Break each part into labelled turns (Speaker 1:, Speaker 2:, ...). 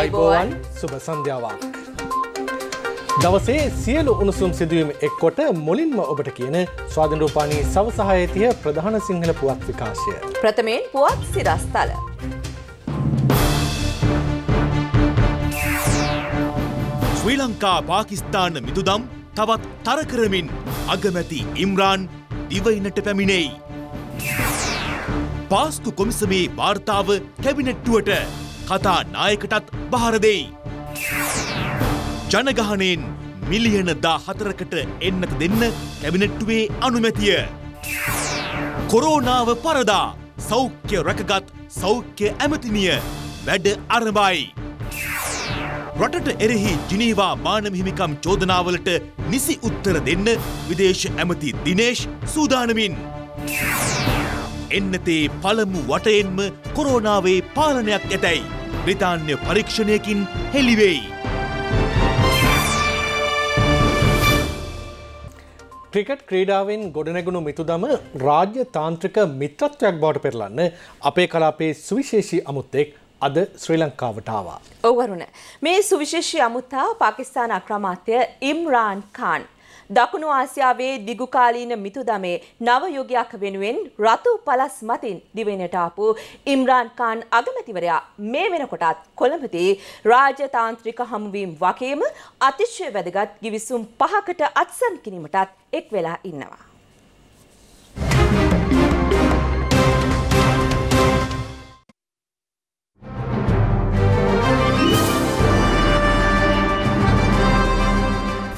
Speaker 1: අයිබෝවන් සුබ සන්ධ්‍යාවක්. දවසේ සියලු උණුසුම් සිදුවීම එක්කොට මුලින්ම ඔබට කියන ස්වාධනරූපානී සවසහායතිය ප්‍රධාන සිංහල පුවත් විකාශය.
Speaker 2: ප්‍රථමයෙන් පුවත් සිරස්ථල.
Speaker 3: ශ්‍රී ලංකා පාකිස්ථාන මිදුදම් තවත් තරකරමින් අගමැති ඉම්රාන් දිවයිනට පැමිණෙයි. පාස්කු කොමිසමේ වාර්තාව කැබිනට්ටුවට කතා නායකටත් බාර දෙයි. ජනගහනයෙන් මිලියන දා හතරකට එන්නට දෙන්න කැබිනට්ටුවේ අනුමැතිය. කොරෝනාව පරදා සෞඛ්‍ය රැකගත් සෞඛ්‍ය ඇමතිනිය වැඩ අරබයි. රටට එරෙහි ජිනීවා මානමිහිමිකම් චෝදනාවලට නිසි උත්තර දෙන්න විදේශ ඇමති දිනේශ් සූදානමින්. එන්නතේ පළමු වටයෙන්ම කොරෝනාවේ පාලනයක් ඇතැයි. බ්‍රිතාන්‍ය පරීක්ෂණයකින් හෙළිවෙයි.
Speaker 1: ක්‍රිකට් ක්‍රීඩාවෙන් ගොඩනැගුණු මිතුදම රාජ්‍ය තාන්ත්‍රික මිත්‍රත්වයක් බවට පෙරලන්න අපේ කලාපේ සුවිශේෂී අමුත්තෙක් අද ශ්‍රී ලංකාවටාවා.
Speaker 2: ඔවරුණ මේ සුවිශේෂී අමුත්තා පාකිස්ාන අක්‍රමාත්‍ය ඉම්රාන් කාන්. දකුණු ආසියාවේ දිගුකාලීන මිතුදමේ නව යුගයක් වෙනුවෙන් රතු පලස් මතින් දිවෙනට ආපු ඉම්රාන් කාන් අගමැතිවරයා මේ වෙනකොටත් කොළඹදී රාජතාන්ත්‍රික හමුවීම් වගේම අතිශය වැදගත් ගිවිසුම් පහකට අත්සන් කිරීමටත් එක් වෙලා ඉන්නවා.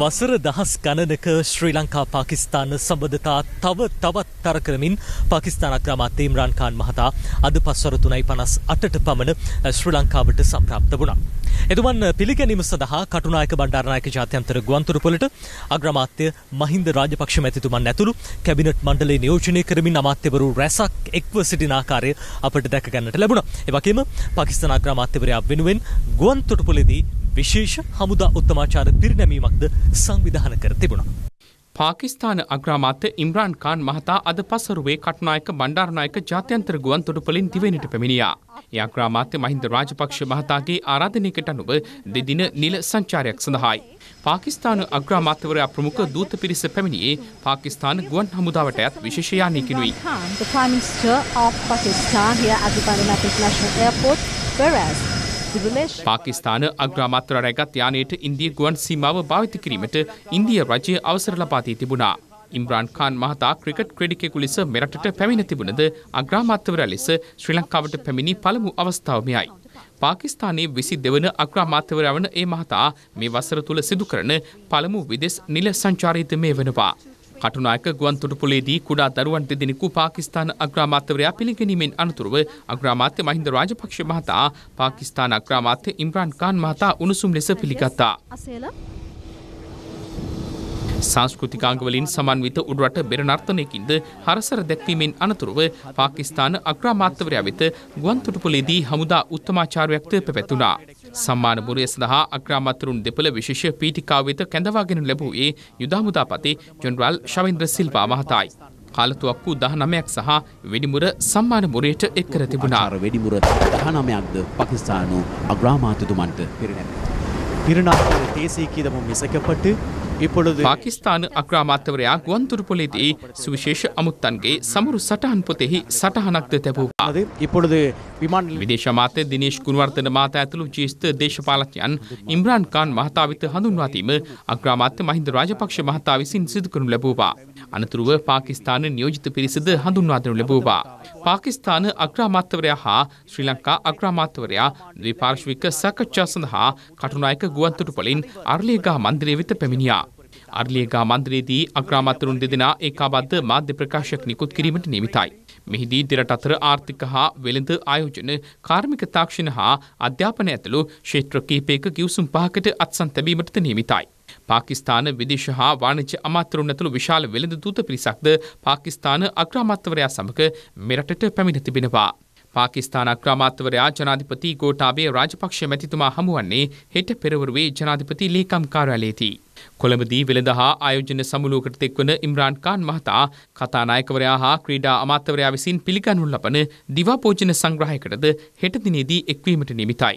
Speaker 3: වසර දහස් ගණනක ශ්‍රී ලංකා පාකිස්ාන සබඳතා තව තවත් තර කරමින් පාකිස්ාන ක්‍රමත් ඉම්රාන් කාන් මහතා අද පස්වර තුනයි පනස් අටට පමණ ශ්‍රී ලංකාවට සම්ප්‍රාප්ත වුණා. එතුමන් පිළිගැනීම සඳහා කටුනායක බණ්ඩාරනායක ජාත්‍යන්තර ගුවන්තුරපොලට අග්‍රමාත්‍ය මහින්ද රාජපක්ෂ මැතිතුමන් ඇතුළු කැබිනට් මණ්ඩලේ නියෝජනය කරමින් අමාත්‍යවරු රැසක් එක්ව සිටින ආකාරය අපට දැක ගන්නට ලැබුණා. ඒ වගේම පාකිස්තාන අග්‍රාමාත්‍යවරයා වෙනුවෙන් ගුවන්තොටුපොලේදී විශේෂ
Speaker 4: හමුදා උත්තමාචාර පිරිනැමීමක්ද සංවිධාන කර තිබුණා. පාකිස්ාන අග්‍රාමාත්‍ය ඉම්රාන් කාන් මහතා අද පසරුවේ කටනායක බණ්ඩාරනායක ජාත්‍යන්තර ගුවන් තොටුපලින් දිවෙනට පැමිණියා. ඒ අග්‍රාමාත්‍ය මහින්ද රාජපක්ෂ මහතාගේ ආරාධනයකට අනුව දෙදින නිල සංචාරයක් සඳහායි. පාකිස්ාන අග්‍රාමාත්‍යවරයා ප්‍රමුඛ දූත පිරිස පැමිණියේ පාකිස්ාන ගුවන් හමුදාවට ඇත් විශේෂයානයකිනුයි.
Speaker 5: Pakistan here at the Bandar International Airport, whereas
Speaker 4: Pakistan අග්‍රාමත්‍ර රැගත් යානයට ඉන්දිය ගුවන් සීමාව භාවිත කිරීමට ඉන්දිය රජය අවසර ලබාදී තිබුණා. ඉම්රාන් කාන් මහතා ක්‍රිකට් ක්‍රඩිකෙකු ලෙස මෙරටට පැමිණ තිබුණද අග්‍රාමත්වර ලෙස ශ්‍රී ලංකාවට පැමිණි පළමු අවස්ථාවමයයි. පාකිස්ානයේ විසි දෙවන අග්‍රාමාත්‍යවරවන ඒ මහතා මේ වසර තුළ සිදුකරන පළමු විදෙස් නිල සංචාරීතමය වෙනවා. කටුනායක ගුවන්තොටුපොලේදී කුඩා දරුවන් දෙදෙනෙකු පාකිස්තාන අග්‍රාමාත්‍යවරයා පිළිගැනීමෙන් අනතුරුව අග්‍රාමාත්‍ය මහින්ද රාජපක්ෂ මහතා පාකිස්තාන අග්‍රාමාත්‍ය ඉම්රාන් ඛාන් මහතා උණුසුම් ලෙස පිළිගත්තා. සංස්කෘතිකාංග වලින් සමන්විත උඩරට බෙර නර්තනයකින්ද හරසර දැක්වීමෙන් අනතුරුව පාකිස්තාන අග්‍රාමාත්‍යවරයා වෙත ගුවන්තොටුපළේදී හමුදා උත්තමාචාර්යවක්ද පැවැතුණා. සම්මාන බුරය සඳහා අග්‍රාමාත්‍යරුන් දෙපළ විශේෂ පීඨිකාව වෙත කැඳවාගෙන ලැබුවේ යුද හමුදාපති ජෙනරාල් ශවින්ද්‍ර සිල්වා මහතායි. කාලතුවක් වූ 19ක් සහ වෙඩිමුර සම්මාන මුරයට එක් කර තිබුණා. වෙඩිමුර 19ක්ද
Speaker 3: பாகிஸ்தானு அக்ராமாத்துதுமன்ட்டு பிரினர் பிரிநாள்
Speaker 4: தேசிய கீதமும் இசைக்கப்பட்டு இப்பொழுது පාකිස්ාන අක්‍රාමාත්‍යවරයා ගුවන්තුරපොලේදී සුවිශේෂ අමුත්තන්ගේ සමරු සටහන් පොතෙහි සටහනක්ද තැබූ අද இப்பொழுது විමාන විදේශ මාත්‍ය දිනේශ් කුණවර්ධන මාත ඇතුළු ජේෂ්ඨ දේශපාලකයන් ඉම්රාන් කාන් මහතා වෙත හඳුන්වාදීම අග්‍රාමාත්‍ය මහින්ද රාජපක්ෂ මහතා විසින් සිදු කරනු ලැබුවා. අනතුරුව පාකිස්ාන නියෝජිත පිරිසද හඳුන්වාදනු ලැබූවා. පාකිස්ාන අග්‍රාමාත්‍යවරයා හා ශ්‍රී ලංකා අග්‍රාමාත්‍යවරයා ද්විපාර්ශ්වික සකච්ඡා සඳහා කටුනායක ගුවන්තුටුපලින් අර්ලියගා මන්දිරය වෙත පැමිණියා. අර්ලියගා මන්ත්‍රයේදී අග්‍රාමත්වරුන් දෙදෙනා ඒකාබද්ධ මාධ්‍ය ප්‍රකාශයක් නිකුත් කිරීමට නියමිතයි. මෙහිදී දෙරට අතර ආර්ථික හා වෙළඳ ආයෝජන, කාර්මික තාක්ෂණ හා අධ්‍යාපන ඇතුළු ක්ෂේත්‍ර කිහිපයක කිවිසුම් පහකට අත්සන් තැබීමටද නියමිතයි. පාකිස්ාන විදේශ හා වාණජ්‍ය අමාත්‍යරුන් ඇතුළු විශාල වෙළඳ දූත පිරිසක්ද පාකිස්ාන අග්‍රාමත්වරයා සමග මෙරටට පැමිණ තිබෙනවා. පාකිස්ාන ක්‍රමාත්වරයා ජනාධිපති ගෝටාබේ රාජපක්ෂ මැතිතුමා හමුවන්නේ හෙට පෙරවරුවේ ජනාධිපති ලේකම් කාරාලයේදී. කොළඹදී වෙළඳ හා ආයෝජන සමුලූකට එක්වන ඉම්රාන් කාන් මහතා කතානායකවරයා හා ක්‍රීඩා අමාත්‍යවරයා විසින් පිළිගනු ලබන දිවාපෝජන සංග්‍රහයකටද හෙටදිනේදී එක්වීමට නිමිතයි.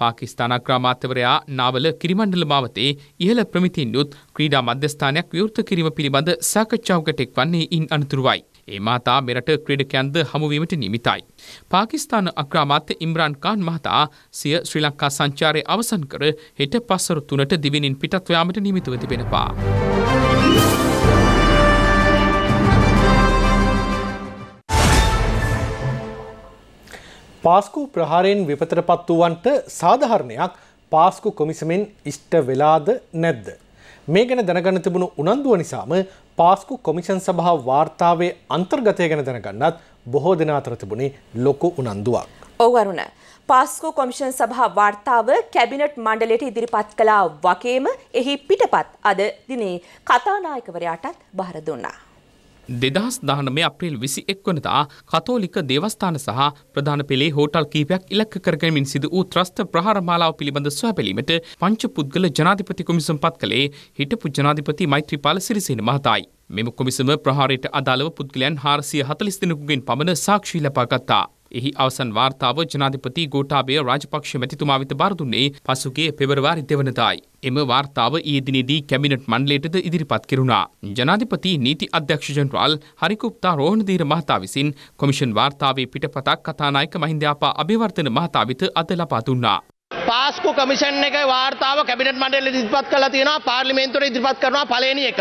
Speaker 4: පාකිස්ාන ක්‍රාමාත්‍යවරයා නාවල කිරිමණ්ඩල මාවතේ ඉහළ ප්‍රමිතින් යුත් ක්‍රීඩා මධ්‍යස්ථානයක් විවෘත කිරීම පිළිබඳ සාකච්ඡාවකට එක්වන්නේ ඉන් අනතුරුවයි. ඒ මහතා මෙරට ක්‍රීඩකයන්ද හමුවීමට නිමිතයි. පාකිස්ාන අක්‍රාමාත්‍ය ඉම්රාන් කාන් මහතා සිය ශ්‍රී ලංකා සංචාරය අවසන් කර හෙට පස්සරු තුනට දිවිනින් පිටත්වයාමට නිමිතුව තිබෙනවා.
Speaker 1: පාස්කු ප්‍රහාරයෙන් විපතර පත් වූවන්ට සාධහරණයක් පාස්කු කොමිසමෙන් ඉෂ්ට වෙලාද නැද්ද. මේ ගැන දැනගන්න තිබුණු උනන්දුව නිසාම පාස්කු කොමිෂන් සභහා වාර්තාවේ අන්තර්ගතය ගැන දැනගන්නත් බොහෝ දෙනා අතර තිබුණේ ලොකු
Speaker 2: උනන්දුවක්. ඔවරුණ. පාස්කු කොමිෂන් සභහා වාර්තාව කැබිනට් මණ්ඩලට ඉදිරිපත් කලා වගේම එහි පිටපත් අද දිනේ කතානායකවරයාටත් බහර දුන්නා.
Speaker 4: දෙදහස් දානමය අප්‍රේල් විසි එක්වනතා කතෝලික දේවස්ථාන සහ ප්‍රධාන පෙළේ හෝටල් කීපයක් ඉලක්ක කරගමින් සිද වූ ත්‍රස්ත ප්‍රහාරමාලාව පිළිබඳ සොයපැලීමට පංච පුද්ගල ජනාධිපති කොමිසම් පත් කළේ හිටපු ජනාධිපති මෛත්‍රීපාල සිරිසේන මහතායි. මෙම කොමිසම ප්‍රහාරයට අදාළව පුද්ගලයන් හාරසිය හතලිස් දෙනෙකුගෙන් පමණ සාක්ෂී ලබාගත්තා. එහි අවසන් වාර්තාව ජනාධිපති ගෝටාබය රාජපක්ෂ මැතිතුමා වෙත බාර දුන්නේ පසුගිය පෙබරවාරි දෙවනදායි. එම වාර්තාව ඊයේ දිනේදී කැබිනට් මණ්ඩලයටද ඉදිරිපත් කෙරුණා. ජනාධිපති නීති අධ්‍යක්ෂ ජනරාල් හරිකුප්තා රෝහණදීර මහතා විසින් කොමිෂන් වාර්තාවේ පිටපතක් කතානායක මහින්දයාපා අභිවර්ධන මහතා වෙත අද ලබා දුන්නා.
Speaker 6: පාස්කු කමිෂන් එක වාර්තාව කැබිනට් මණ්ඩලයට ඉදිරිපත් කරලා තියෙනවා පාර්ලිමේන්තුවට ඉදිරිපත් කරනවා පළවෙනි එක.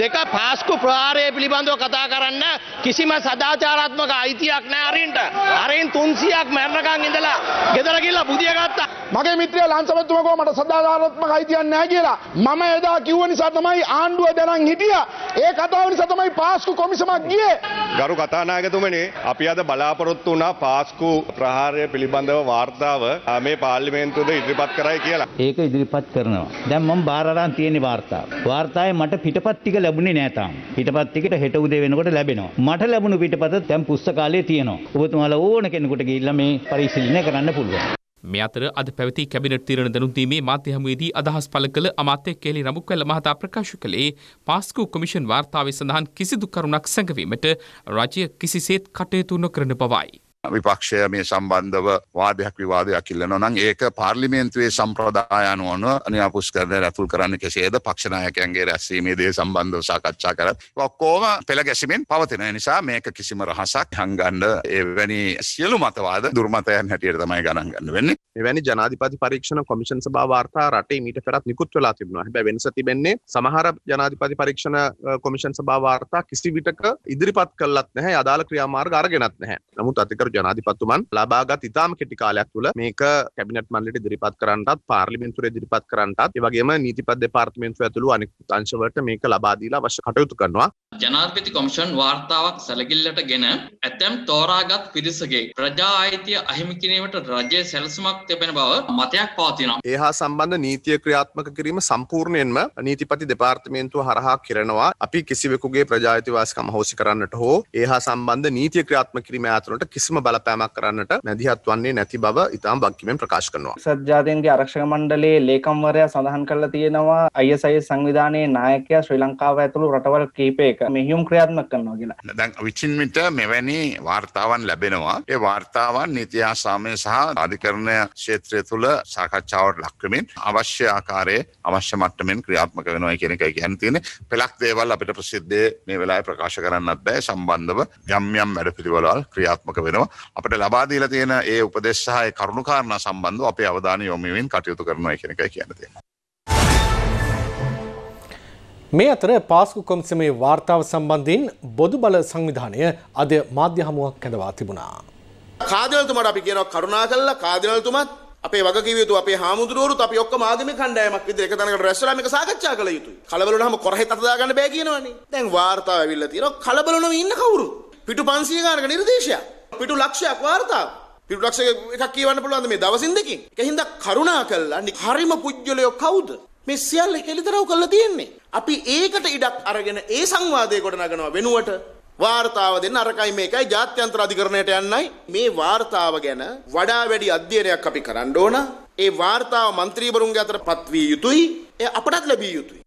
Speaker 6: දෙක පාස්කු ප්‍රහාරය පිළිබඳව කතා කරන්න කිසිම සදාචාරාත්මක අයිතියක් නෑ අරින්ට. අරින්
Speaker 7: 300ක් මැරණකන් ඉඳලා ගෙදර ගිහලා බුදිය ගත්තා. මගේ මිත්‍රය ලංසමතුමකෝ මට සදාචාරාත්මක අයිතියක් නෑ කියලා. මම එදා කිව්ව නිසා තමයි ආණ්ඩුව දැනන් හිටියා. ඒ කතාව නිසා තමයි පාස්කු කොමිසමක් ගියේ.
Speaker 6: ගරු කතානායකතුමනි, අපි අද බලාපොරොත්තු වුණා පාස්කු ප්‍රහාරය පිළිබඳව වාර්තාව මේ පාර්ලිමේන්තුවද ඉදිරිපත් කරයි කියලා.
Speaker 7: ඒක ඉදිරිපත්
Speaker 3: කරනවා. දැන් මම බාර අරන් තියෙන වාර්තාව. වාර්තාවේ මට පිටපත් ටික ලැබුණේ නෑ තාම. පිටපත් ටිකට හෙට උදේ වෙනකොට ලැබෙනවා. මට ලැබුණු පිටපත දැන් පුස්තකාලේ තියෙනවා. ඔබතුමාලා ඕන කෙනෙකුට ගිහිල්ලා මේ පරිශීලනය කරන්න පුළුවන්.
Speaker 4: මේ අතර අද පැවති කැබිනට් තීරණ දැනුම්දීමේ මාධ්‍ය හමුවේදී අදහස් පළ කළ අමාත්‍ය කේලි රමුක්වැල්ල මහතා ප්‍රකාශ කළේ පාස්කු කොමිෂන් වාර්තාවේ සඳහන් කිසිදු කරුණක් සැඟවීමට රජය කිසිසේත් කටයුතු නොකරන බවයි.
Speaker 7: විපක්ෂය මේ සම්බන්ධව වාදයක් විවාදයක් ඉල්ලනවා නම් ඒක පාර්ලිමේන්තුවේ සම්ප්‍රදාය අනුව අනියාපුස් කරන රැතුල් කරන්න කෙසේද පක්ෂ නායකයන්ගේ රැස්වීමේ දේ සම්බන්ධව සාකච්ඡා කරත් ඔක්කොම පෙළ ගැසීමෙන් පවතින නිසා මේක කිසිම රහසක් හංගන්න එවැනි සියලු මතවාද දුර්මතයන් හැටියට තමයි ගණන් ගන්න වෙන්නේ. එවැනි ජනාධිපති පරීක්ෂණ කොමිෂන් සභා වාර්තා රටේ මීට
Speaker 6: පෙරත් නිකුත් වෙලා තිබුණා. හැබැයි වෙනස තිබෙන්නේ සමහර ජනාධිපති පරීක්ෂණ කොමිෂන් සභා වාර්තා කිසි විටක ඉදිරිපත් කළත් නැහැ අදාළ ක්‍රියාමාර්ග අරගෙනත් නැහැ. නමුත් අතිකර ජනාධිපත්තුමන් ලබාගත් ඉතාම කෙටි කාලයක් තුළ මේක කැබිනට මල්ලට දිරිපත් කරන්නත් පාර්ලිමෙන්තුරේ දිරිපත් කරන්නත් වගේම නීතිපත් දෙපාර්තමෙන්තු ඇතුළු අනිකුත් අංශවලට මේක ලබාදීලා වශ කටයුතු කරනවා
Speaker 4: ජනාධිපති කොමිෂන් වාර්තාවක් සැලකිල්ලට ගෙන ඇතැම් තෝරාගත් පිරිසගේ ප්‍රජා අයිතිය අහිමි කිරීමට රජයේ සැලසුමක් තිබෙන බව මතයක් පවතිනවා.
Speaker 6: ඒ හා සම්බන්ධ නීතිය ක්‍රියාත්මක කිරීම සම්පූර්ණයෙන්ම නීතිපති දෙපාර්තමේන්තුව හරහා කරනවා. අපි කිසිවෙකුගේ ප්‍රජායිතිවාසිකම හොසි කරන්නට හෝ ඒ හා සම්බන්ධ නීතිය ක්‍රියාත්මක කිරීම ඇතුළට කිසිම බලපෑමක් කරන්නට නැදිහත් වන්නේ නැති බව ඉතාම් බක්කිමෙන් ප්‍රකාශ කරනවා.
Speaker 1: සත්ජාතයන්ගේ ආරක්ෂක මණ්ඩලයේ ලේකම්වරයා සඳහන් කරලා තියෙනවා අයසයි සංවිධානයේ නායකයා ශ්‍රී ලංකාව ඇතුළු රටවල් කීපයක මෙහියුම් ක්‍රියාත්මක කරනවා කියලා.
Speaker 7: දැන් විචින්මිට මෙවැනි වාර්තාවන් ලැබෙනවා. ඒ වාර්තාවන් නීති ආසාමය සහ අධිකරණය ක්ෂේත්‍රය තුළ සාකච්ඡාවට ලක්වමින් අවශ්‍ය ආකාරයේ අවශ්‍ය මට්ටමින් ක්‍රියාත්මක වෙනවා කියන එකයි කියන්නේ තියෙන්නේ. පළක් දේවල් අපිට ප්‍රසිද්ධ මේ වෙලාවේ ප්‍රකාශ කරන්නත් බෑ සම්බන්ධව යම් යම් වැඩපිළිවෙළවල් ක්‍රියාත්මක වෙනවා. අපට ලබා දීලා තියෙන ඒ උපදෙස් සහ ඒ කරුණු කාරණා සම්බන්ධව අපේ අවධානය යොමු වෙමින් කටයුතු කරනවා කියන එකයි කියන්න තියෙන්නේ.
Speaker 1: මේ අතර පාස්කු කොමිසමේ වාර්තාව සම්බන්ධයෙන් බොදු බල සංවිධානය අද මාධ්‍ය හමුවක් කැඳවා තිබුණා.
Speaker 6: කාදවලතුමට අපි කියනවා කරුණා කළා කාදවලතුමත් අපේ වගකීම යුතු අපේ හාමුදුරුවරුත් අපි ඔක්කොම ආගමික කණ්ඩායමක් විදිහට එක තැනකට රැස්වලා මේක සාකච්ඡා කළ යුතුයි. කලබල වුණාම කොරහෙත් අත දාගන්න බෑ කියනවනේ. දැන් වාර්තාව ඇවිල්ලා තියෙනවා කලබල නොවී ඉන්න කවුරුත්. පිටු 500 ගානක නිර්දේශයක්. පිටු ලක්ෂයක් වාර්තාව. පිටු ලක්ෂ එකක් කියවන්න පුළුවන් මේ දවසින් දෙකකින්. ඒක හින්දා කරුණා කළා හරිම පුජ්‍යලයෝ කවුද? මේ සියල්ල කෙලිදරව් කරලා තියෙන්නේ. අපි ඒකට ඉඩක් අරගෙන ඒ සංවාදයේ ගොඩනගනවා වෙනුවට වාර්තාව දෙන්න අරකයි මේකයි ජාත්‍යන්තර අධිකරණයට යන්නයි මේ වාර්තාව ගැන වඩා වැඩි අධ්‍යයනයක් අපි කරන්න ඕන. ඒ වාර්තාව മന്ത്രിවරුන්ගේ අතර පත්විය
Speaker 1: යුතුයි. ඒ අපටත් ලැබිය යුතුයි.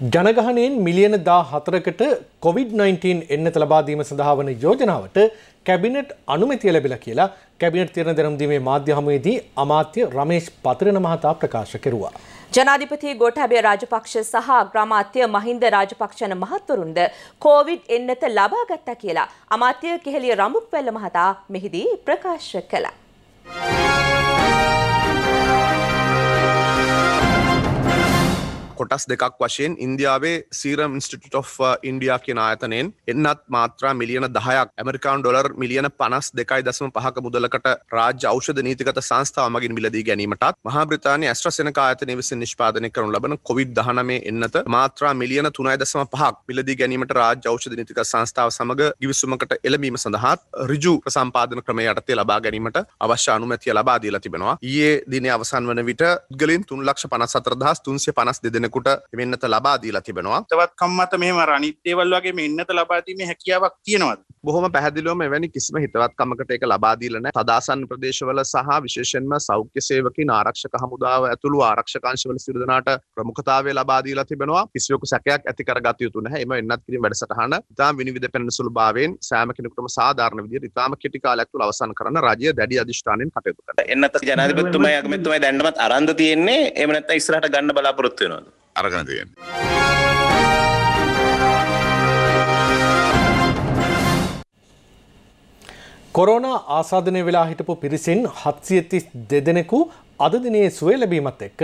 Speaker 1: ජනගහනයෙන් මිලියන දා හතරකට කොවිD-19 එන්නත ලබාදීම සඳහා වන යෝජනාවට කැබිනට් අනුමැතිය ලැබිලා කියලා කැබිනට් තීරණ දැනුම්දීමේ මාධ්‍ය හමුවේදී අමාත්‍ය රමේෂ් පතිරණ මහතා ප්‍රකාශ කෙරුවා.
Speaker 2: ජනාධිපති ගෝඨාභය රාජපක්ෂ සහ ග්‍රාමාත්‍ය මහින්ද රාජපක්ෂ යන මහත්වරුන්ද කොවිඩ් එන්නත ලබාගත්තා කියලා අමාත්‍ය කෙහෙලිය රඹුක්වැල්ල මහතා මෙහිදී ප්‍රකාශ කළා.
Speaker 6: කොටස් දෙකක් වශයෙන් ඉන්දියාවේ Serum Institute of India uh, කියෙන ආයතනයෙන් එන්නත් මාත්‍රා මිලියන දහයක් ඇමරිකාන් ඩොර් මිලියන පනස් දෙකයි දසම පහක මුදලකට රාජ ෞෂධ නීතිකත සංස්ථාවමගින් මිලදී ගැනීමටත් මහා බ්‍රතාානය ඇස්ට්‍රසනක ආයතනය විසින් නිෂ්පාදනය කරනු ලබන කොවිD දහනමේ එන්නත මාත්‍රා මිලියන තුනයි දසම පහක් මිලදී ගැනීමට රාජ ෞෂධ නීතික සංස්ථාව සමඟ ගිවිසුමකට එළඹීම සඳහාත් රිජු සම්පාදන ක්‍රම යටතේ ලබා ගැනීමට අවශ්‍ය අනුමැතිය ලබා දීලා තිබෙනවා. ඊයේ දිනේ අවසන් වන විට උද්ගලයන් 3 ලක්ෂ 54000 තුන්සිය පනස් දෙදෙනෙකු දෙනෙකුට මෙන්නත ලබා දීලා තිබෙනවා. තවත්
Speaker 3: කම්මත මෙහෙම අනිත් දේවල් වගේ මෙන්නත ලබා දීමේ හැකියාවක් තියෙනවද?
Speaker 6: බොහොම පැහැදිලිවම එවැනි කිසිම හිතවත්කමකට ඒක ලබා දීලා නැහැ. තදාසන් ප්‍රදේශවල සහ විශේෂයෙන්ම සෞඛ්‍ය සේවකීන් ආරක්ෂක හමුදාව ඇතුළු ආරක්ෂක අංශවල සියලු දෙනාට ප්‍රමුඛතාවය ලබා දීලා තිබෙනවා. කිසිවෙකු සැකයක් ඇති කරගත යුතු නැහැ. එම වෙන්නත් කිරීම වැඩසටහන ඉතාම විනිවිද පෙනෙන සුළුභාවයෙන් සෑම කෙනෙකුටම සාධාරණ විදිහට ඉතාම කෙටි කාලයක් තුළ අවසන් කරන රජය දැඩි අධිෂ්ඨානයෙන් කටයුතු කරනවා. එන්නත් ජනාධිපතිතුමයි අගමැතිතුමයි දැන්නමත් අරන්ද තියෙන්නේ. එහෙම නැත්නම් ඉස්සරහට ගන්න බලාපොරොත්තු වෙනවද?
Speaker 7: අරගෙන තියෙන්නේ.
Speaker 1: කොරෝන ආසාධනය වෙලා හිටපු පිරිසින් හත්සියතිස් දෙදෙනෙකු අදදිනයේ සුවේ ලැබීමත් එක්ක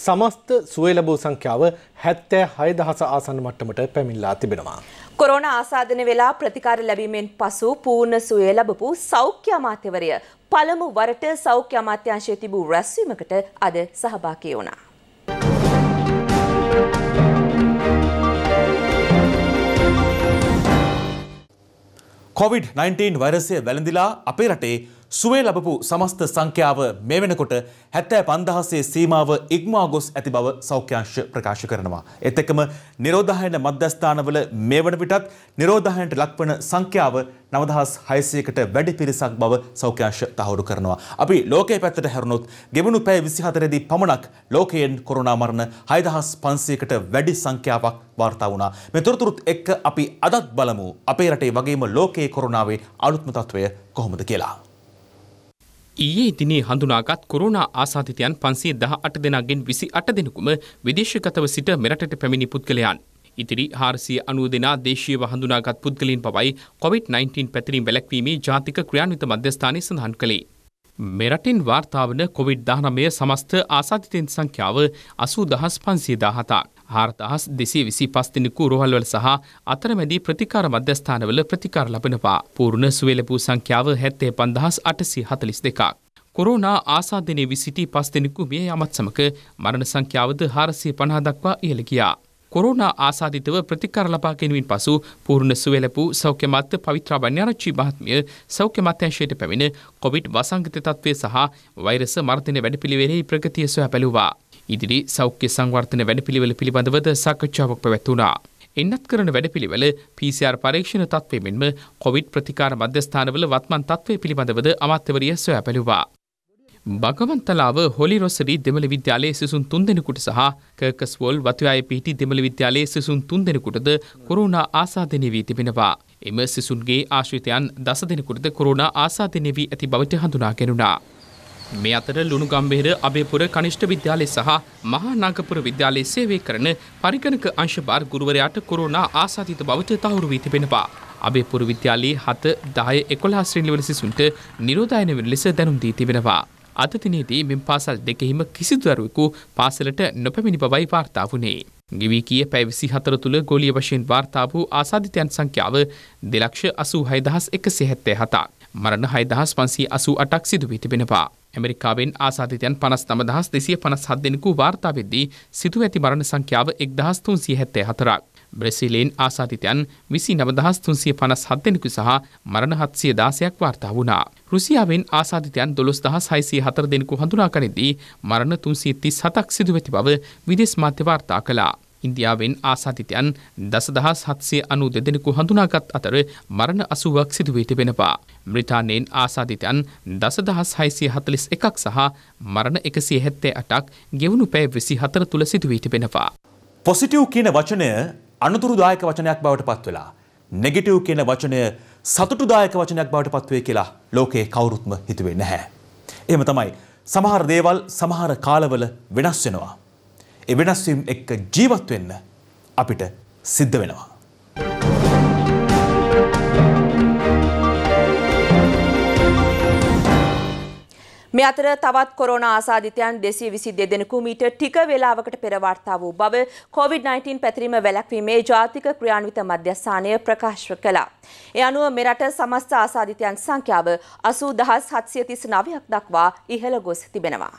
Speaker 1: සමස්ත සුවේ ලැබූ සංඛ්‍යාව හැත්තෑ හයදහස ආසන්න මට්ටමට පැමිල්ලා තිබෙනවා.
Speaker 2: කොරෝන ආසාධන වෙලා ප්‍රතිකාර ලැබීමෙන් පසු පූර්ණ සුවේ ලැබපු සෞඛ්‍ය අමාත්‍යවරය පළමු වරට සෞඛ්‍ය අමාත්‍යංශය තිබූ රැස්වීමකට අද සහභාකී වුණා.
Speaker 3: කොවිඩ් 19 වෛරසය වැළඳිලා අපේ රටේ සුවේ ලබපු සමස්ත සංඛ්‍යාව මේ වෙනකොට හැත්තෑ පන්දහසේ සීමාව ඉක්මා ගොස් ඇති බව සෞඛ්‍යංශ ප්‍රකාශ කරනවා. එත් එක්කම නිරෝධායන මධ්‍යස්ථානවල මේ වන පිටත් නිරෝධායනට ලක්වන සංඛ්‍යාව නවදහස් හයසයකට වැඩි පිරිසක් බව සෞඛ්‍යංශ තහවුරු කරනවා. අපි ලෝකයේ පැත්තට හැරුණොත් ගෙවුණු පැය විසිහතරදී පමණක් ලෝකයෙන් කොරුණා මරණ හයදහස් පන්සයකට වැඩි සංඛ්‍යාවක් වාර්තා වුණා. මේ තොරතුරුත් එක්ක අපි අදත් බලමු අපේ රටේ වගේම ලෝකයේ කොරුණාවේ අලුත්ම තත්ත්වය
Speaker 4: කොහොමද කියලා. ඊයේ දිනේ හඳුනාගත් කොරෝනා ආසාධිතයන් පන්සේ දහ අට දෙනාගෙන් විසි අට දෙනෙකුම විදේශගතව සිට මෙරටට පැමිණි පුද්ගලයන්. ඉතිරි හාරසිය අනුව දෙනා දේශීව හඳුනාගත් පුද්ගලින් පවයි කොවිD-19 පැතිරීම් වැලැක්වීමේ ජාතික ක්‍රියාන්විත මධ්‍යස්ථානය සඳහන් කළේ. මෙරටින් වාර්තාාවන කොවිD-19 සමස්ත ආසාධිතෙන් සංඛ්‍යාව අසූ දහස් පන්සේ දාහතාක්. හාර්දහස් දෙසේ විසි පස්තිනිකු රෝහල්වල සහ අතරමැදී ප්‍රතිකාර මධ්‍යස්ථානවල ප්‍රතිකාර ලබනවා. පූර්ණ සුවලපු සංඛ්‍යාව හැත්තේ පන්දහස් අටසි හතලිස් දෙකක්. කොරෝනා ආසාධනය විසිටි පස්තිනිකු මේ අමත් සමක මරණ සංඛ්‍යාවද හාරසය පණහදක්වා ඉහළ ගියා. කොරුණා ආසාධිතව ප්‍රතිකාර ලබා ගැනීමෙන් පසු පූර්ණ සුවලපු සෞඛ්‍යමත් පවිත්‍රා බණ්‍යාරච්චි මහත්මිය සෞඛ්‍ය මත්‍යංශයට පැමිණ කොවිඩ් වසංගත තත්ත්වය සහ වෛරස මර්ධන වැඩපිළිවෙලෙහි ප්‍රගතිය සොයා බැලුවා. ඉදිරි සෞඛ්‍ය සංවර්ධන වැඩපිළිවෙල පිළිබඳවද සාකච්ඡාවක් පැවැත්වුණා. එන්නත් කරන වැඩපිළිවෙල PCR පරීක්ෂණ තත්ත්වය මෙන්ම කොවිඩ් ප්‍රතිකාර මධ්‍යස්ථානවල වත්මන් තත්ත්වය පිළිබඳවද අමාත්‍යවරිය සොයා බැලුවා. භගවන්තලාව හොලි රොස්සරි දෙමළ විද්‍යාලයේ සිසුන් තුන්දෙනෙකුට සහ කර්කස්වොල් වතුයාය පිහිටි දෙමළ විද්‍යාලයේ සිසුන් තුන්දෙනෙකුටද කොරුණා ආසාදනය වී තිබෙනවා. එම සිසුන්ගේ ආශ්‍රිතයන් දස දෙනෙකුටද කොරුණා ආසාදනය වී ඇති බවට හඳුනා ගැනුණා. මේ අතර ලුණුගම්බෙහිර අබේපුර කනිෂ්ඨ විද්‍යාලය සහ මහා නාගපුර විද්‍යාලයේ සේවය කරන පරිගණක අංශභාර ගුරුවරයාට කොරෝනා ආසාදිත බවට තහවුරු වී තිබෙනවා. අබේපුර විද්‍යාලයේ 7 10 11 ශ්‍රේණිවල සිසුන්ට නිරෝධායන වෙන ලෙස දැනුම් දී තිබෙනවා. අද දිනේදී මෙම පාසල් දෙකෙහිම කිසිදු දරුවෙකු පාසලට නොපැමිණි බවයි වාර්තා වුණේ. ගිවී කිය පැවිසි හතර තුළ ගොලිය වශයෙන් වාර්තා වූ ආසාධිතයන් සංඛ්‍යාව දෙලක්ෂ අසූ හයදහස් එකසිහැත්තේ හතා. මරණ හයදහස් පන්සී අසූ අටක් සිදුවී තිබෙනවා. ඇමරිකාවෙන් ආසාධිතයන් පනස් නමදහස් දෙසිය පනස් හදෙනෙකු වාර්තාවෙද්දී සිදු ඇති මරණ සංඛ්‍යාව එක්දහස් තුන්සිය හැත්තේ හතරක්. බ්‍රෙසිලෙන් ආසාධිතයන් විසි නවදහස් තුන්සිය පනස් හදෙනෙකු සහ මරණ හත්සිය දාසයක් වාර්තා වුණා. රුසියාවෙන් ආසාධිතයන් දොළොස් දහස් හයිසිය හතර දෙනෙකු හඳුනා කරෙදී මරණ තුන්සිය තිස් හතක් සිදුවැති බව විදෙස් මාධ්‍ය වාර්තා කළා. ඉන්දියාවෙන් ආසාතිතයන් දසදහස් හත්සේ අනු දෙදෙනෙකු හඳුනාගත් අතර මරණ අසුවක් සිදුවී තිබෙනවා. බ්‍රිතාන්යෙන් ආසාධිතයන් දසදහස් හයිසිය හතලිස් එකක් සහ මරණ එකසිය හැත්තේ අටක් ගෙවුණු පැෑ විසි හතර තුළ සිදුවී තිබෙනවා. පොසිටව් කියන වචනය
Speaker 3: අනතුරුදායක වචනයක් බවට පත්වෙලා. නෙගිටව් කියන වචනය සතුටුදායක වචනයක් බවට පත්වේ කියලා ලෝකයේ කවුරුත්ම හිතුවේ නැහැ. එහෙම තමයි සමහර දේවල් සමහර කාලවල වෙනස් වෙනවා. ඒ වෙනස්වීම් එක්ක ජීවත් වෙන්න අපිට සිද්ධ වෙනවා.
Speaker 2: මේ අතර තවත් කොරෝන ආසාධිතයන් දෙසිය විසි දෙදෙනෙකු මීට ටික වෙලාවකට පෙරවාර්තා වූ බව COොVID-19 පැතිරීම වැලැක්වීමේ ජාතික ක්‍රියාන්විත මධ්‍යස්ථානය ප්‍රකාශ කළා. එ අනුව මෙරට සමස්ත ආසාධිතයන් සංඛ්‍යාව අසූ දහස් හත්සිය තිස් නවයක් දක්වා ඉහළ ගොස් තිබෙනවා.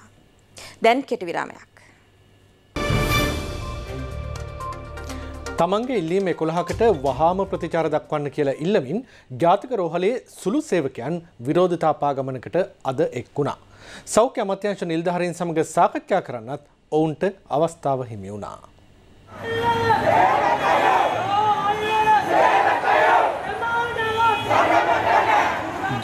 Speaker 2: දැන් කෙටවිරාමයක්.
Speaker 1: තමන්ගේ ඉල්ලීම එකොළහකට වහාම ප්‍රතිචාර දක්වන්න කියලා ඉල්ලමින් ජාතික රෝහලේ සුළු සේවකයන් විරෝධතාපාගමනකට අද එක් වුණා. සෞඛ්‍ය අමත්‍යංශ නිල්ධාරීන් සමඟ සාකච්ඡා කරන්නත් ඔවුන්ට අවස්ථාව හිමි වුණා.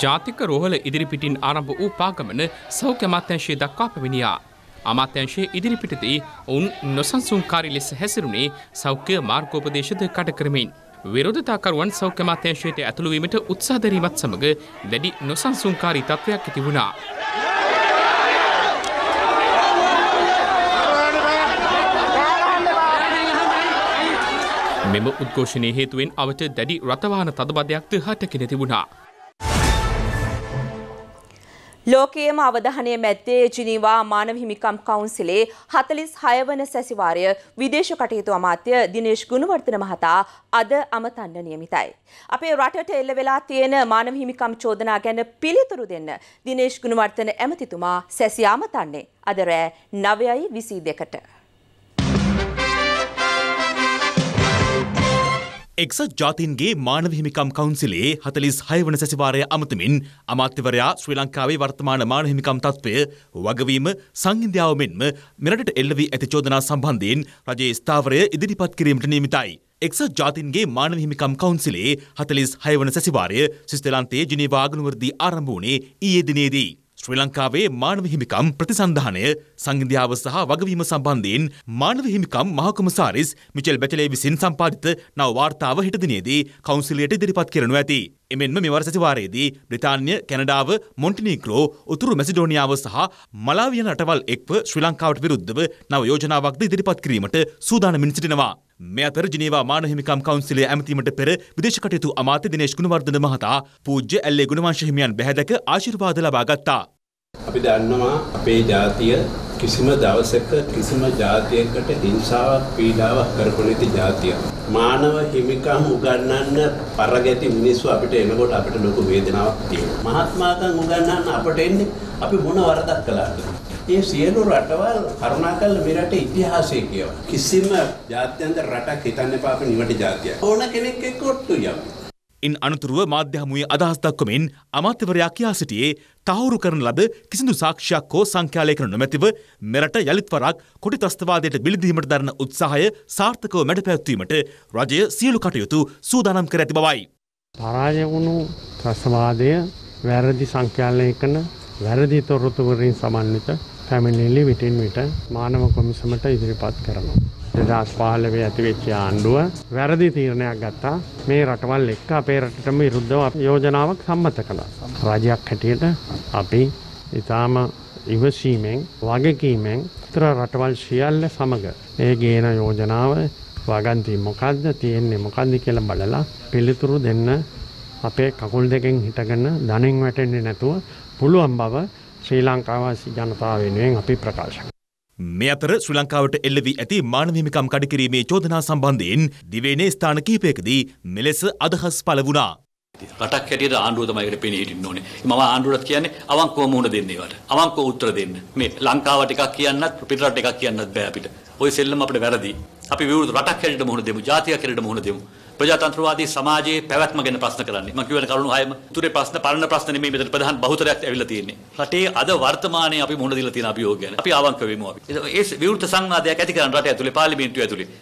Speaker 4: ජාතික රෝහල ඉදිරිපිටින් ආරම්භ වූ පාගමන සෞඛ්‍ය අමාත්‍යංශයේ දක්වා පැමිණියා. අමාත්‍යංශයේ ඉදිරිපිටදී ඔවුන් නොසන්සුන්කාරී ලෙස හැසිරුණේ සෞඛ්‍ය මාර්ගෝපදේශද කටකරමින්. විරෝධතාකරුවන් සෞඛ්‍ය මාත්‍යංශයට ඇතුළුවීමට උත්සාදරීමත් සමඟ දැඩි නොසන්සුන්කාරී තත්ත්වයක් ඇති වුණා. මෙම උද්ඝෝෂණය හේතුවෙන් අවට දැඩි රථවාහන තදබදයක්ද හටගෙන තිබුණා.
Speaker 2: ලෝකයේම අවධානය මැත්තේ ජිනීවා මානව හිමිකම් කවුන්සිලේ 46 වන සැසිවාරය විදේශ කටයුතු අමාත්‍ය දිනේෂ් ගුණවර්ධන මහතා අද අමතන්න නියමිතයි. අපේ රටට එල්ල වෙලා තියෙන මානව හිමිකම් චෝදනා ගැන පිළිතුරු දෙන්න දිනේෂ් ගුණවර්ධන ඇමතිතුමා සැසියාමතන්නේ අද රෑ 9:22ට.
Speaker 3: එක්සත් ජාතින්ගේ මානව හිමිකම් කවුන්සිලේ හතලිස් හයවන සැසිවාරය අමතමින් අමාත්‍යවරයා ශ්‍රී ලංකාවේ වර්තමාන මානව හිමිකම් තත්ත්වය වගවීම සංහින්දියාව මෙන්ම මෙරටට එල්ලවී ඇති චෝදනා සම්බන්ධයෙන් රජයේ ස්ථාවරය ඉදිරිපත් කිරීමට නියමිතයි. එක්සත් ජාතින්ගේ මානව හිමිකම් කවුන්සිලේ හතලිස් හයවන සැසිවාරය ස්විස්තලන්තයේ ජිනීවා අගනුවරදී ආරම්භ වුණේ ඊයේ දිනේදී. ශ්‍රී ලංකාවේ මානව හිමිකම් ප්‍රතිසන්ධානය සංවිධාව සහ වගවීම සම්බන්ධයෙන් මානව හිමිකම් මහකොමසාරිස් මිචෙල් බැචලේ විසින් සම්පාදිත නව වාර්තාව හෙට දිනේදී කවුන්සිලයට ඉදිරිපත් කරනු ඇති. එමෙන්ම මෙවර සැසිවාරයේදී බ්‍රිතාන්‍ය කැනඩාව මොන්ටිනීග්‍රෝ උතුරු මැසිඩෝනියාව සහ මලාවියන රටවල් එක්ව ශ්‍රී ලංකාවට විරුද්ධව නව යෝජනාවක්ද ඉදිරිපත් කිරීමට සූදානමින් සිටිනවා. මේ අතර ජිනේවා මානව හිමිකම් කවුන්සිලය ඇමතීමට පෙර විදේශ කටයුතු අමාත්‍ය දිනේෂ් ගුණවර්ධන මහතා පූජ්‍ය ඇල්ලේ ගුණවංශ හිමියන් බැහැදක ආශිර්වාද ලබා ගත්තා. අපි දන්නවා අපේ ජාතිය කිසිම දවසක කිසිම ජාතියකට හිංසාවක් පීඩාවක් කරපු නැති ජාතියක්. මානව හිමිකම් උගන්වන්න පරගැති මිනිස්සු අපිට එනකොට අපිට ලොකු වේදනාවක් තියෙනවා. මහත්මාකම් උගන්වන්න අපට එන්නේ අපි මොන වරදක් කළාද? ඒ සියලු රටවල් කරුණාකරලා මේ රටේ ඉතිහාසය කියවන. කිසිම ජාත්‍යන්තර රටක් හිතන්න එපා අපි නිවට ජාතියක්. ඕන
Speaker 6: කෙනෙක් එක්ක ඔට්ටු යමු.
Speaker 3: ඉන් අනතුරුව මාධ්‍ය හමුවේ අදහස් දක්වමින් අමාත්‍යවරයා කියා සිටියේ තහවුරු කරන ලද කිසිදු සාක්ෂියක් හෝ සංඛ්‍යාලයකට නොමැතිව මෙරට යළිත් වරක් කොටි ත්‍රස්තවාදයට බිලිඳීමට දරන උත්සාහය සාර්ථකව මැඩපැවැත්වීමට රජය සියලු කටයුතු සූදානම් කර ඇති බවයි.
Speaker 1: පරාජය වුණු ත්‍රස්තවාදය වැරදි සංඛ්‍යාලයකන වැරදි තොරතුවරින් සමන්විත පැමිණිලි විටින් විට මානව කොමිසමට ඉදිරිපත් කරනවා. දෙදස් පහලවේ ඇතිවෙච්ච ආණ්ඩුව වැරදි තීරණයක් ගත්තා මේ රටවල් එක්ක අපේ රටටම විරුද්ධව යෝජනාවක් සම්මත කළා. රජයක් හැටියට අපි ඉතාම ඉවසීමෙන් වගකීමෙන් තර රටවල් සියල්ල සමග ඒ ගේන යෝජනාව වගන්ති මොකද්ද තියෙන්නේ මොකද්ද කියලා බලලා පිළිතුරු දෙන්න අපේ කකුල් දෙකෙන් හිටගෙන ධනෙන් වැටෙන්නේ නැතුව පුළුවන් බව ශ්‍රී ලංකාවාසි ජනතාව වෙනුවෙන් අපි ප්‍රකාශ
Speaker 3: මේ අතර ශ්‍රී ලංකාවට එල්ලවී ඇති මානවහිමිකම් කඩකිරීමේ චෝදනා සම්බන්ධයෙන් දිවයිනේ ස්ථාන කිහිපයකදී මෙලෙස අදහස් පළ වුණා. රටක් හැටියට ආණ්ඩුව තමයි ඒකට පෙනී හිටින්න ඕනේ. මම ආණ්ඩුවට කියන්නේ අවංකව මුහුණ දෙන්න ඒවට. අවංකව උත්තර දෙන්න. මේ ලංකාවට එකක් කියන්නත් පිටරට එකක් කියන්නත් බෑ අපිට. ওই සෙල්ලම අපිට වැරදි. අපි විවෘත රටක් හැටියට මුහුණ දෙමු, ජාතියක් හැටියට මුහුණ දෙමු. ප්‍රජාතන්ත්‍රවාදී සමාජයේ පැවැත්ම ගැන ප්‍රශ්න කරන්නේ. මම කියවන කරුණු හයම. උතුරේ ප්‍රශ්න, පරණ ප්‍රශ්න නෙමෙයි මෙතන ප්‍රධාන බහුතරයක් ඇවිල්ලා තියෙන්නේ. රටේ අද වර්තමානයේ අපි මුහුණ දීලා තියෙන අභියෝග ගැන. අපි ආවංක වෙමු අපි. ඒ විවෘත සංවාදයක් ඇති කරන්න රට ඇතුලේ පාර්ලිමේන්තුව ඇතුලේ.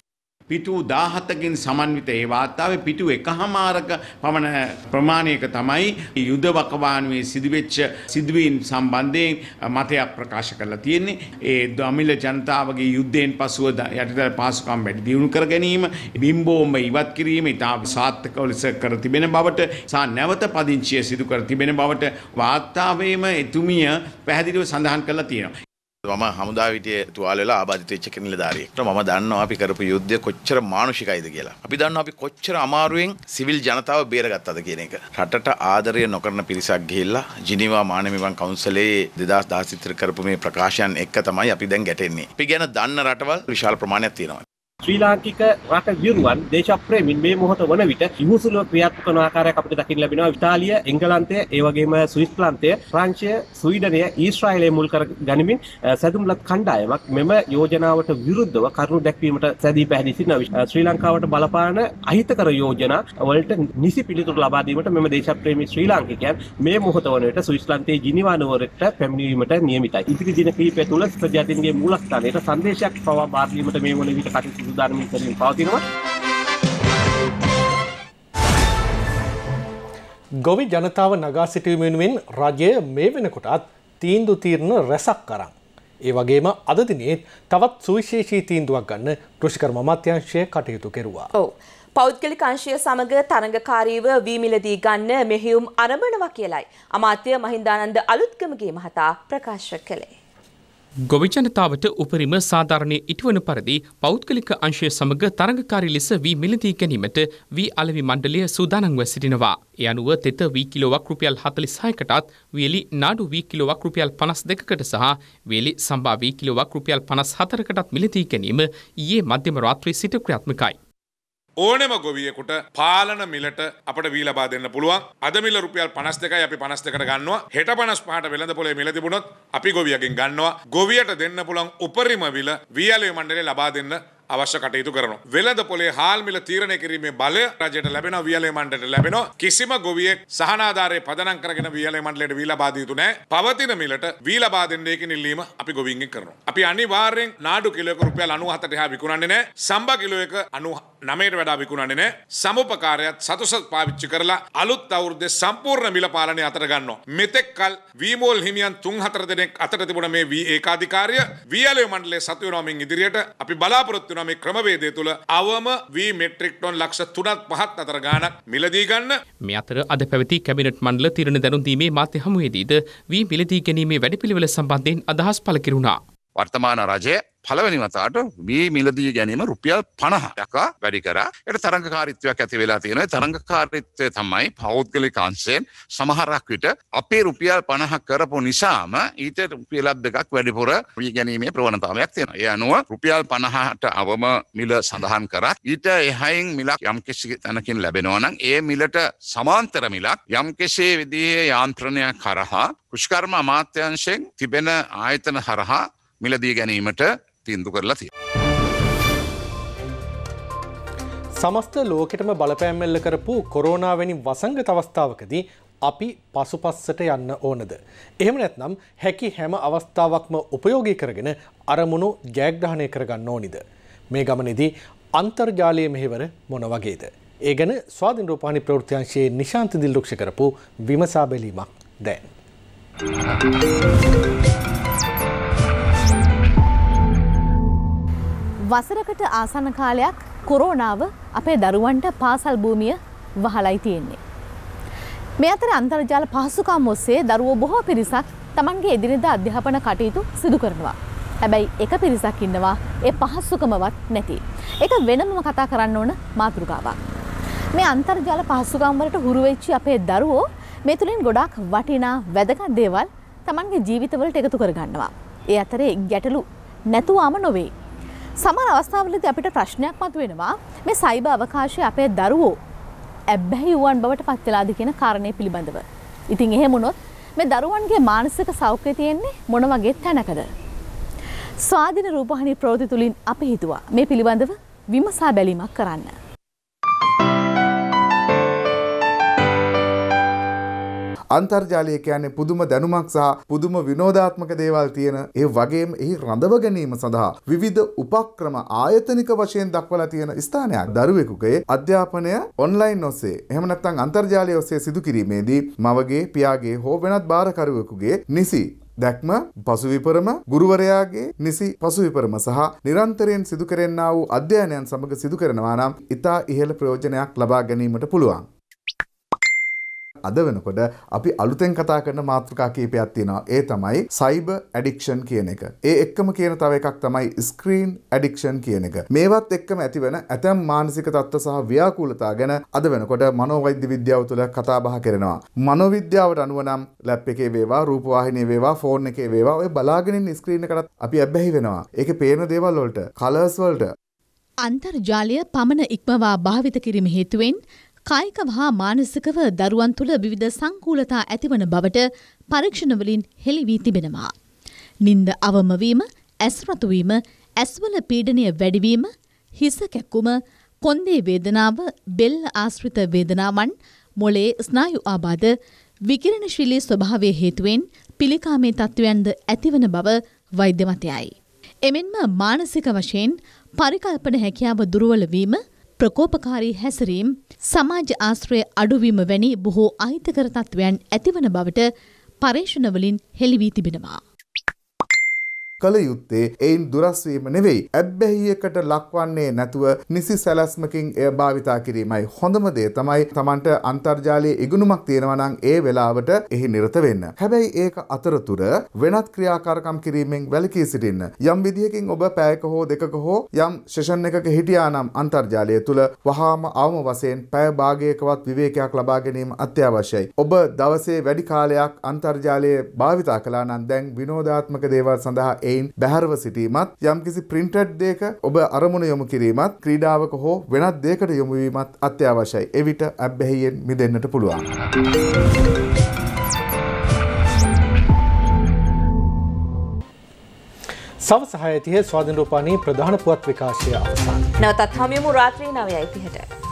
Speaker 3: පිටු 17කින් සමන්විත ඒ වාර්තාවේ පිටු එකහමාරක පමණ ප්‍රමාණයක තමයි යුද වකවානුවේ සිදුවෙච්ච සිදුවීම් සම්බන්ධයෙන් මතයක් ප්‍රකාශ කරලා තියෙන්නේ. ඒ දමිල
Speaker 7: ජනතාවගේ යුද්ධයෙන් පසුව යටිදල පහසුකම් වැඩි දියුණු කර ගැනීම, බිම්බෝම්බ ඉවත් කිරීම ඉතා සාර්ථක ලෙස කර තිබෙන බවට සා නැවත පදිංචිය සිදු කර තිබෙන බවට වාර්තාවේම එතුමිය පැහැදිලිව සඳහන් කරලා තියෙනවා. මම හමුදාවිටය තුවාලලා ආබාධිතච්ච නිලධාරියෙක්ට ම දන්නවා අපි කරපු යුද්ධ කොච්චර මානුෂිකයිද කියලා. අපි දන්න අපි කොච්චර අමාරුවෙන් සිවිල් ජනතාව බේරගත්තද කියන එක. රටට ආදරය නොකරන පිරිසක් ගිහිල්ලා ජිනිවා මානමිවන් කවුන්සලේ දෙදස් දාසිත්‍ර කරපු මේ ප්‍රකාශයන් එක්ක තමයි අපි දැන් ගැටෙන්නේ. අපි ගැන දන්න රටවල් විශාල ප්‍රමාණයක් තියෙනවා.
Speaker 3: ශ්‍රී ලාංකික රට විරුවන් දේශප්‍රේමින් මේ මොහොත වන විට ඉහුසුලුව ක්‍රියාත්මක කරන ආකාරයක් අපිට දකින්න ලැබෙනවා. ඉතාලිය, එංගලන්තය, ඒ වගේම ස්විස්ලන්තය, ප්‍රංශය, ස්වීඩනය, ඊශ්‍රායලය මුල් කර ගනිමින් සැදුම්ලත් කණ්ඩායමක් මෙම යෝජනාවට විරුද්ධව කරුණු දැක්වීමට සැදී පැහැදී සිටිනවා. ශ්‍රී ලංකාවට බලපාන අහිතකර යෝජනා වලට නිසි පිළිතුරු ලබා දීමට මෙම දේශප්‍රේමී ශ්‍රී ලාංකිකයන් මේ මොහොත වන විට ස්විස්ලන්තයේ ජිනීවා නුවරට පැමිණීමට නියමිතයි. ඉදිරි දින කිහිපය තුළ ප්‍රජාතීන්ගේ මූලස්ථානයේ
Speaker 1: සංදේශයක් පවා බාර දීමට මේ වන විට කටයුතු සූදානමින් කරමින් පවතිනවා. ගොවි ජනතාව නගා සිටීම වෙනුවෙන් රජය මේ වෙනකොටත් තීන්දු තීරණ රැසක් කරන්. ඒ වගේම අදදිනේ තවත් සුවිශේෂී තීන්දුවක් ගන්න කෘෂිකර්ම අමාත්‍යංශය කටයුතු කෙරුවා.
Speaker 2: ඔව්. පෞද්ගලික අංශය සමග තරඟකාරීව වීමිලදී ගන්න මෙහියුම් අරඹනවා කියලයි අමාත්‍ය මහින්දානන්ද අලුත්ගමගේ මහතා ප්‍රකාශ කළේ.
Speaker 4: ගොවිජනතාවට උපරිම සාධාරණය ඉටුවන පරිදි පෞද්ගලික අංශය සමඟ තරඟකාරී ලෙස වී මිලදී ගැනීමට වී අලවි මණ්ඩලය සූදානංව සිටිනවා. එ අනුව තෙත වී කිලෝවක් රුපියල් හතලිස්හයකටත් වියලි නාඩු වී කිලෝවක් රුපියල් පනස් දෙකකට සහ වේලි සම්භා වී කිලෝවක් රුපියල් පනස් හතරකටත් මිලදී ගැනීම ඊයේ මධ්‍යම රාත්‍රී සිට ක්‍රියාත්මකයි.
Speaker 7: ඕනෙම ගොවියෙකුට පාලන මිලට අපට වී ලබා දෙන්න පුළුවන්. අද මිල රුපියල් 52යි අපි 52කට ගන්නවා. හෙට 55ට වෙළඳ පොලේ මිල තිබුණොත් අපි ගොවියගෙන් ගන්නවා. ගොවියට දෙන්න පුළුවන් උපරිම මිල වීයලේ මණ්ඩලය ලබා දෙන්න අවශ්‍ය කටයුතු කරනවා. වෙළඳ පොලේ හාල්මිල තීරණය කිරීමේ බලය රජයට ලැබෙනවා වියලේ මණ්ඩලයට ලැබෙනවා. කිසිම ගොවියෙක් සහනාධාරයේ පදනම් කරගෙන වියලේ මණ්ඩලයට වී ලබා දිය යුතු නැහැ. පවතින මිලට වී ලබා දෙන්න කියන ඉල්ලීම අපි ගොවීන්ගෙන් කරනවා. අපි අනිවාර්යෙන් නාඩු කිලෝ එක රුපියල් 97ට එහා විකුණන්නේ නැහැ. සම්බා කිලෝ එක 99ට වඩා විකුණන්නේ නැහැ. සමුපකාරයත් සතුසත් පාවිච්චි කරලා අලුත් අවුරුද්දේ සම්පූර්ණ මිල පාලනය අතට ගන්නවා. මෙතෙක් කල් වීමෝල් හිමියන් 3-4 දෙනෙක් අතට තිබුණ මේ වී ඒකාධිකාරිය වීයලේ මණ්ඩලයේ සතු වෙනවා මෙන් ඉදිරියට අපි බලාපොරොත්තු කරන මේ ක්‍රමවේදය තුළ අවම වී මෙට්‍රික් ටොන් ලක්ෂ තුනත් පහත් අතර ගානක් මිලදී ගන්න.
Speaker 4: මේ අතර අද පැවති කැබිනට් මණ්ඩල තීරණ දැනුම් දීමේ මාධ්‍ය හමුවේදීද වී මිලදී ගැනීමේ වැඩපිළිවෙල සම්බන්ධයෙන් අදහස් පළ කෙරුණා. වර්තමාන රජය
Speaker 7: පළවැනි වතාවට මේ මිලදී ගැනීම රුපියල් 50 දක්වා වැඩි කරා. ඒකට තරඟකාරීත්වයක් ඇති වෙලා තියෙනවා. තරඟකාරීත්වය තමයි පෞද්ගලික අංශයෙන් සමහරක් විට අපේ රුපියල් 50 කරපු නිසාම ඊට රුපියල් දෙකක් වැඩිපුර වී ගැනීමේ ප්‍රවණතාවයක් තියෙනවා. ඒ අනුව රුපියල් 50ට අවම මිල සඳහන් කරත් ඊට එහයින් මිලක් යම්කිසි තැනකින් ලැබෙනවා නම් ඒ මිලට සමාන්තර මිලක් යම්කිසි විදිහේ යාන්ත්‍රණයක් කරහා කුෂ්කර්ම අමාත්‍යංශයෙන් තිබෙන ආයතන හරහා මිලදී ගැනීමට තින්දු කරලා තිය.
Speaker 1: සමස්ත ලෝකෙටම බලපෑමල්ල කරපු කොරෝනාවැනි වසංග තවස්ථාවකදී අපි පසුපස්සට යන්න ඕනද. එහෙම නැත්නම් හැකි හැම අවස්ථාවක්ම උපයෝගී කරගෙන අරමුණු ජයග්‍රහණය කරගන්න ඕනිද. මේ ගමනෙදී අන්තර්ජාලය මෙහෙවර මොන වගේද. ඒ ගැන ස්වාධින් රෝපාණි ප්‍රෘතියංශයේ නිශාන්ත දිල්ලක්ෂ කරපු විමසාබැලීමක් දැන්. Thank you.
Speaker 5: වසරකට ආසන කාලයක් කොරෝනාව අපේ දරුවන්ට පාසල් භූමිය වහලයි තියෙන්නේ. මේ අතර අන්තර්ජාල පහසුකම් ඔස්සේ දරුවෝ බොහෝ පිරිසක් තමන්ගේ එදිනෙදා අධ්‍යාපන කටයුතු සිදු කරනවා. හැබැයි එක පිරිසක් ඉන්නවා ඒ පහස්සුකමවත් නැති. එක වෙනම කතා කරන්න ඕන මාතෘකාවක්. මේ අන්තර්ජාල පහසුකම් වලට හුරු වෙච්චි අපේ දරුවෝ මේ තුලින් ගොඩාක් වටිනා වැදගත් දේවල් තමන්ගේ ජීවිතවලට එකතු කරගන්නවා. ඒ අතරේ ගැටලු නැතුවාම නොවේ. සමහර අවස්ථාවලදී අපිට ප්‍රශ්නයක් මතුවෙනවා මේ සයිබර් අවකාශයේ අපේ දරුවෝ ඇබ්බැහි වුවන් බවට පත් වෙලාද කියන කාරණේ පිළිබඳව. ඉතින් එහෙම වුණොත් මේ දරුවන්ගේ මානසික සෞඛ්‍යය තියෙන්නේ මොන වගේ තැනකද? ස්වාධීන රූපවාහිනී ප්‍රවෘත්ති තුලින් අපි හිතුවා මේ පිළිබඳව විමසා බැලීමක් කරන්න.
Speaker 8: අන්තර්ජාලය කියන්නේ පුදුම දැනුමක් සහ පුදුම විනෝදාත්මක දේවල් තියෙන ඒ වගේම එහි රඳව ගැනීම සඳහා විවිධ උපක්‍රම ආයතනික වශයෙන් දක්වලා තියෙන ස්ථානයක් දරුවෙකුගේ අධ්‍යාපනය ඔන්ලයින් ඔස්සේ එහෙම නැත්නම් අන්තර්ජාලය ඔස්සේ සිදු කිරීමේදී මවගේ පියාගේ හෝ වෙනත් බාරකරුවෙකුගේ නිසි දැක්ම පසුවිපරම ගුරුවරයාගේ නිසි පසුවිපරම සහ නිරන්තරයෙන් සිදුකරෙන්න්නා වූ අධ්‍යයනයන් සමඟ සිදුකරනවා නම් ඉතා ඉහළ ප්‍රයෝජනයක් ලබා ගැනීමට පුළුවන්. අද වෙනකොට අපි අලුතෙන් කතා කරන මාතෘකා කීපයක් තියෙනවා. ඒ තමයි සයිබර් ඇඩික්ෂන් කියන එක. ඒ එක්කම කියන තව එකක් තමයි ස්ක්‍රීන් ඇඩික්ෂන් කියන එක. මේවත් එක්කම ඇතිවන ඇතැම් මානසික තත්ත්ව සහ ව්‍යාකූලතා ගැන අද වෙනකොට මනෝවෛද්‍ය විද්‍යාව තුළ කතා බහ කරනවා. මනෝවිද්‍යාවට අනුව නම් ලැප් එකේ වේවා, රූපවාහිනියේ වේවා, ෆෝන් එකේ වේවා ඔය බලාගෙන ඉන්න ස්ක්‍රීන් එකටත් අපි ඇබ්බැහි වෙනවා. ඒකේ පේන දේවල් වලට, කලර්ස් වලට
Speaker 5: අන්තර්ජාලය පමණ ඉක්මවා භාවිත කිරීම හේතුවෙන් කායික හා මානසිකව දරුවන් තුළ විවිධ සංකූලතා ඇතිවන බවට පරීක්ෂණවලින් හෙළිවී තිබෙනවා. නින්ද අවමවීම, ඇස්රතුවීම, ඇස්වල පීඩනය වැඩිවීම, හිස කැක්කුම, කොන්දේ වේදනාව, බෙල්ල ආශ්‍රිත වේදනාවන්, මොලේ ස්නායු ආබාධ, විකිරණශීලී ස්වභාවය හේතුවෙන් පිළිකාමේ තත්ත්වයන්ද ඇතිවන බව වෛද්‍ය මතයයි. එමෙන්ම මානසික වශයෙන් පරිකල්පන හැකියාව දුර්වල වීම ප්‍රකෝපකාරී හැසිරීම් සමාජ ආශ්‍රය අඩුවීම වැනි බොහෝ අහිතකර තත්ත්වයන් ඇතිවන බවට පර්ේෂණවලින් හෙළිවී තිබෙනවා.
Speaker 8: කළ යුත්තේ එයින් දුරස් වීම නෙවෙයි ඇබ්බැහියකට ලක්වන්නේ නැතුව නිසි සැලැස්මකින් එය භාවිතා කිරීමයි හොඳම දේ තමයි Tamanට අන්තර්ජාලයේ ඉගෙනුමක් තියෙනවා නම් ඒ වෙලාවට එහි නිරත වෙන්න. හැබැයි ඒක අතරතුර වෙනත් ක්‍රියාකාරකම් කිරීමෙන් වැළකී සිටින්න. යම් විදියකින් ඔබ පැයක හෝ දෙකක හෝ යම් සෙෂන් එකක හිටියා නම් අන්තර්ජාලය තුල වහාම අවම වශයෙන් පැය භාගයකවත් විවේකයක් ලබා ගැනීම අත්‍යවශ්‍යයි. ඔබ දවසේ වැඩි කාලයක් අන්තර්ජාලය භාවිතා කළා නම් දැන් විනෝදාත්මක දේවල් සඳහා එයින් බැහැරව සිටීමත් යම්කිසි ප්‍රින්ටඩ් දෙයක ඔබ අරමුණ යොමු කිරීමත් ක්‍රීඩාවක හෝ වෙනත් දෙයකට යොමුවීමත් අත්‍යවශ්‍යයි. එවිට අබ්බැහියෙන් මිදෙන්නට පුළුවන්.
Speaker 1: සවස 6:30 ස්වාධීන රූපාණී ප්‍රධාන පුවත් විකාශය අවසන්.
Speaker 2: නැවතත් හමුවෙමු රාත්‍රී 9:30ට.